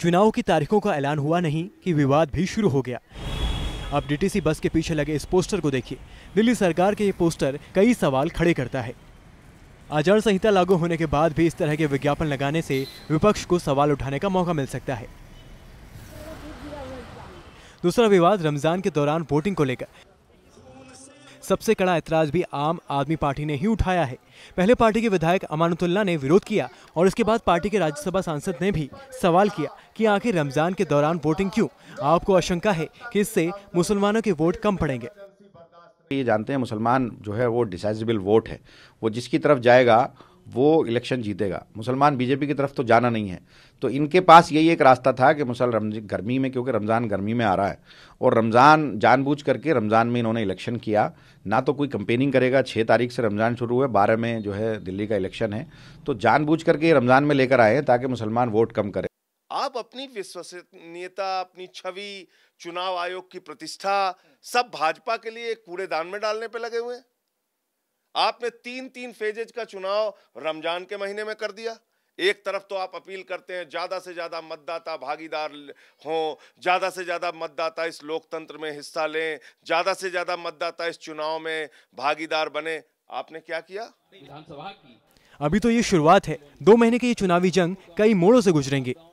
चुनाव की तारीखों का ऐलान हुआ नहीं कि विवाद भी शुरू हो गया अब डीटीसी बस के पीछे लगे इस पोस्टर को देखिए दिल्ली सरकार के ये पोस्टर कई सवाल खड़े करता है आचार संहिता लागू होने के बाद भी इस तरह के विज्ञापन लगाने से विपक्ष को सवाल उठाने का मौका मिल सकता है दूसरा विवाद रमजान के दौरान वोटिंग को लेकर सबसे कड़ा ऐतराज भी आम आदमी पार्टी ने ही उठाया है पहले पार्टी के विधायक अमानतुल्ला ने विरोध किया और इसके बाद पार्टी के राज्यसभा सांसद ने भी सवाल किया कि आखिर रमजान के दौरान वोटिंग क्यों आपको आशंका है कि इससे मुसलमानों के वोट कम पड़ेंगे ये जानते हैं मुसलमान जो है वो डिसाइजिबल वोट है वो जिसकी तरफ जाएगा वो इलेक्शन जीतेगा मुसलमान बीजेपी की तरफ तो जाना नहीं है तो इनके पास यही एक रास्ता था कि मुसल गर्मी में क्योंकि रमज़ान गर्मी में आ रहा है और रमज़ान जानबूझ करके रमज़ान में इन्होंने इलेक्शन किया ना तो कोई कंपेनिंग करेगा छः तारीख से रमज़ान शुरू हुए बारह में जो है दिल्ली का इलेक्शन है तो जानबूझ करके रमज़ान में लेकर आए ताकि मुसलमान वोट कम करें आप अपनी विश्वसनीयता अपनी छवि चुनाव आयोग की प्रतिष्ठा सब भाजपा के लिए कूड़ेदान में डालने पर लगे हुए हैं आपने तीन तीन फेजेज का चुनाव रमजान के महीने में कर दिया एक तरफ तो आप अपील करते हैं ज़्यादा से ज़्यादा मतदाता भागीदार हों ज़्यादा से ज़्यादा मतदाता इस लोकतंत्र में हिस्सा लें ज़्यादा से ज़्यादा मतदाता इस चुनाव में भागीदार बने आपने क्या किया विधानसभा की अभी तो ये शुरुआत है दो महीने की ये चुनावी जंग कई मोड़ों से गुजरेंगे